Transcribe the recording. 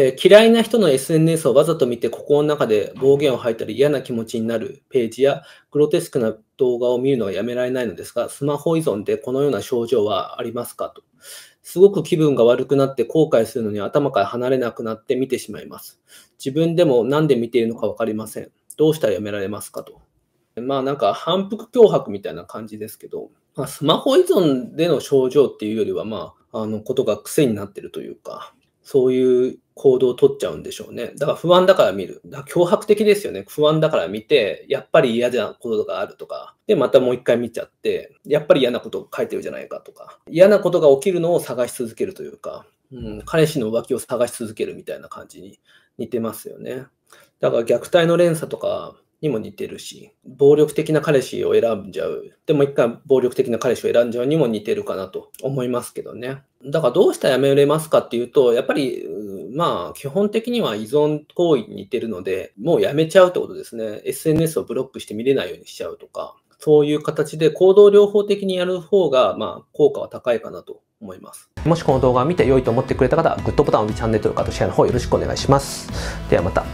えー、嫌いな人の SNS をわざと見て心の中で暴言を吐いたり嫌な気持ちになるページやグロテスクな動画を見るのはやめられないのですが、スマホ依存でこのような症状はありますかと。すごく気分が悪くなって後悔するのに頭から離れなくなって見てしまいます。自分でも何で見ているのか分かりません。どうしたらやめられますかと。まあなんか反復脅迫みたいな感じですけど、まあ、スマホ依存での症状っていうよりは、まあ、あのことが癖になってるというか、そういう行動を取っちゃうんでしょうね。だから不安だから見る。だから脅迫的ですよね。不安だから見て、やっぱり嫌なことがあるとか、で、またもう一回見ちゃって、やっぱり嫌なことを書いてるじゃないかとか、嫌なことが起きるのを探し続けるというか、うん、彼氏の浮気を探し続けるみたいな感じに似てますよね。だから虐待の連鎖とか、にも似てるし、暴力的な彼氏を選んじゃう。でも一回暴力的な彼氏を選んじゃうにも似てるかなと思いますけどね。だからどうしたらやめれますかっていうと、やっぱり、まあ、基本的には依存行為に似てるので、もうやめちゃうってことですね。SNS をブロックして見れないようにしちゃうとか、そういう形で行動療法的にやる方が、まあ、効果は高いかなと思います。もしこの動画を見て良いと思ってくれた方は、グッドボタン、チャンネル登録、あとシェアの方よろしくお願いします。ではまた。